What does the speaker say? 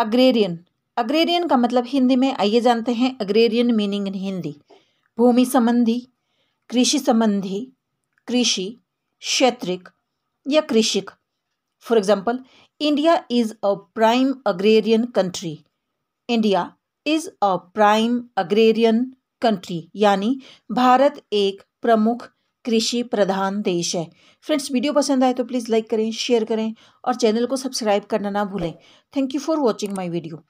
agrarian agrarian का मतलब हिंदी में आइए जानते हैं अग्रेरियन मीनिंग इन हिंदी भूमि संबंधी कृषि संबंधी कृषि क्षेत्रिक या कृषिक for example India is a prime agrarian country India is a prime agrarian country यानी भारत एक प्रमुख कृषि प्रधान देश है फ्रेंड्स वीडियो पसंद आए तो प्लीज़ लाइक करें शेयर करें और चैनल को सब्सक्राइब करना ना भूलें thank you for watching my video